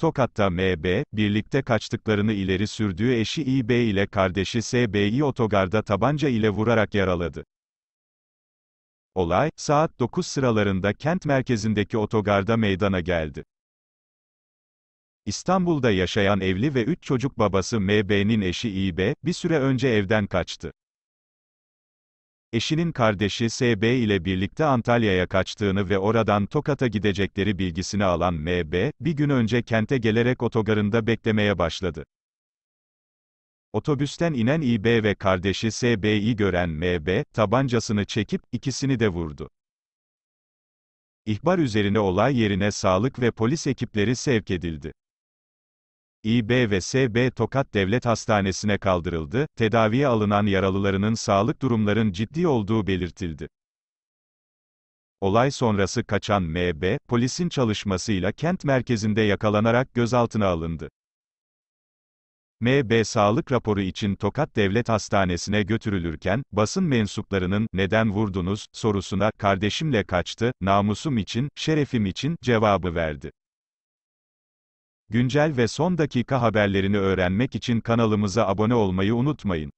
Tokat'ta MB, birlikte kaçtıklarını ileri sürdüğü eşi İB ile kardeşi SB'yi otogarda tabanca ile vurarak yaraladı. Olay, saat 9 sıralarında kent merkezindeki otogarda meydana geldi. İstanbul'da yaşayan evli ve 3 çocuk babası MB'nin eşi İB, bir süre önce evden kaçtı. Eşinin kardeşi SB ile birlikte Antalya'ya kaçtığını ve oradan Tokat'a gidecekleri bilgisini alan MB, bir gün önce kente gelerek otogarında beklemeye başladı. Otobüsten inen İB ve kardeşi SB'yi gören MB, tabancasını çekip, ikisini de vurdu. İhbar üzerine olay yerine sağlık ve polis ekipleri sevk edildi. İB ve SB Tokat Devlet Hastanesi'ne kaldırıldı, tedaviye alınan yaralılarının sağlık durumların ciddi olduğu belirtildi. Olay sonrası kaçan MB, polisin çalışmasıyla kent merkezinde yakalanarak gözaltına alındı. MB sağlık raporu için Tokat Devlet Hastanesi'ne götürülürken, basın mensuplarının, neden vurdunuz, sorusuna, kardeşimle kaçtı, namusum için, şerefim için, cevabı verdi. Güncel ve son dakika haberlerini öğrenmek için kanalımıza abone olmayı unutmayın.